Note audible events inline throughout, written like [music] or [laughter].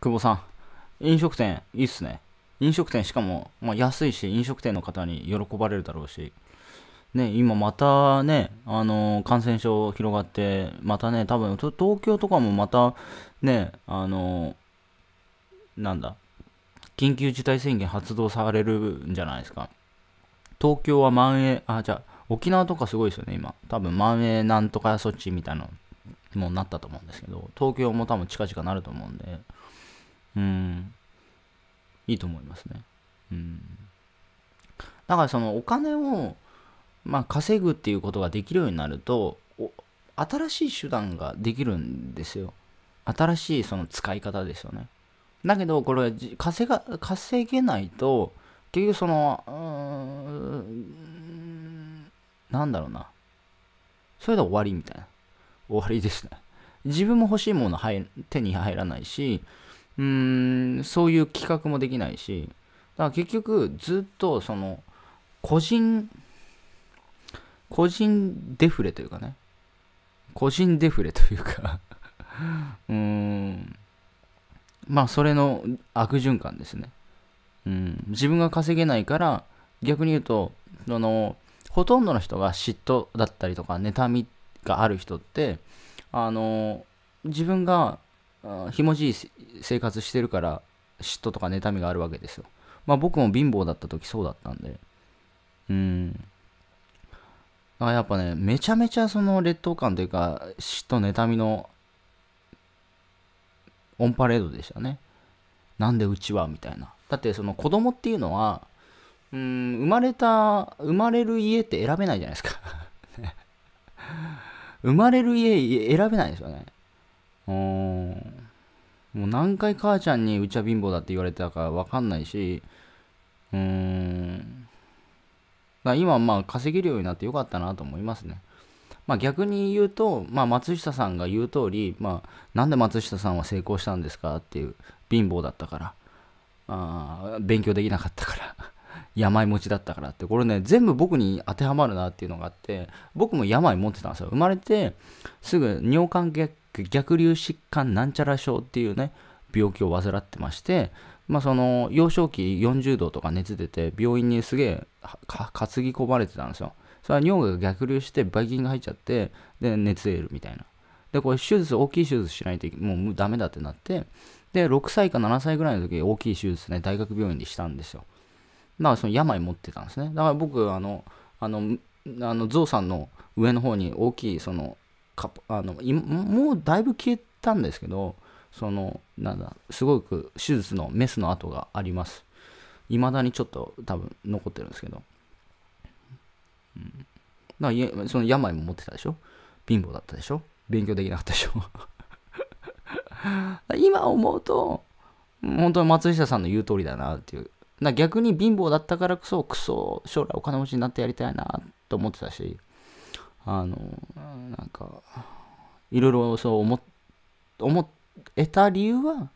久保さん、飲食店いいっすね。飲食店しかも、まあ、安いし、飲食店の方に喜ばれるだろうし、ね、今またね、あのー、感染症広がって、またね、多分東京とかもまたね、あのー、なんだ、緊急事態宣言発動されるんじゃないですか。東京はまん延、あ、じゃあ、沖縄とかすごいですよね、今。多分まん延なんとか措置みたいなもうなったと思うんですけど、東京も多分近々なると思うんで、うん、いいと思いますね。うん、だからそのお金を、まあ、稼ぐっていうことができるようになると新しい手段ができるんですよ。新しいその使い方ですよね。だけどこれ稼が稼げないと結局そのうんなんだろうなそれで終わりみたいな終わりですね。自分も欲しいもの手に入らないしうーんそういう企画もできないしだから結局ずっとその個人個人デフレというかね個人デフレというか [laughs] うーんまあそれの悪循環ですね、うん、自分が稼げないから逆に言うとそのほとんどの人が嫉妬だったりとか妬みがある人ってあの自分がひもじい生活してるから嫉妬とか妬みがあるわけですよ。まあ僕も貧乏だった時そうだったんで。うん。あやっぱね、めちゃめちゃその劣等感というか、嫉妬、妬みのオンパレードでしたね。なんでうちはみたいな。だってその子供っていうのは、うん、生まれた、生まれる家って選べないじゃないですか [laughs] 生まれる家選べないですよね。うん。もう何回母ちゃんにうちは貧乏だって言われたか分かんないし、うーん。だ今まあ稼げるようになってよかったなと思いますね。まあ逆に言うと、まあ松下さんが言う通り、まあなんで松下さんは成功したんですかっていう、貧乏だったから、あ勉強できなかったから。病 [laughs] 持ちだったからってこれね全部僕に当てはまるなっていうのがあって僕も病持ってたんですよ生まれてすぐ尿管結逆流疾患なんちゃら症っていうね、病気を患ってまして、まあ、その幼少期40度とか熱出て病院にすげえ担ぎ込まれてたんですよ。それは尿が逆流してばい菌が入っちゃってで熱ーるみたいな。でこれ手術大きい手術しないともうダメだってなってで6歳か7歳ぐらいの時大きい手術ね大学病院でしたんですよ。だからその病持ってたんですね。だから僕あのあのあのゾウさんの上の方に大きいそのかあのもうだいぶ消えたんですけどそのなんだすごく手術のメスの跡がありますいまだにちょっと多分残ってるんですけど、うん、だからその病も持ってたでしょ貧乏だったでしょ勉強できなかったでしょ [laughs] 今思うと本当に松下さんの言う通りだなっていう逆に貧乏だったからこそクソ将来お金持ちになってやりたいなと思ってたしあのなんかいろいろそう思思得た理由は、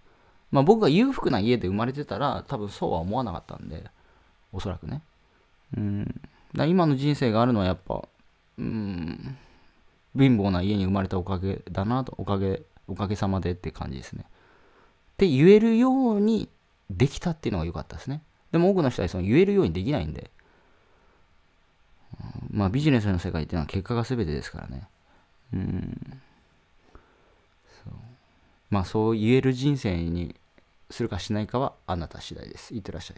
まあ、僕が裕福な家で生まれてたら多分そうは思わなかったんでおそらくねうんだ今の人生があるのはやっぱうん貧乏な家に生まれたおかげだなとおかげおかげさまでって感じですねって言えるようにできたっていうのが良かったですねでも多くの人はその言えるようにできないんでまあビジネスの世界っていうのは結果が全てですからねうんまあそう言える人生にするかしないかはあなた次第です。いってらっしゃい。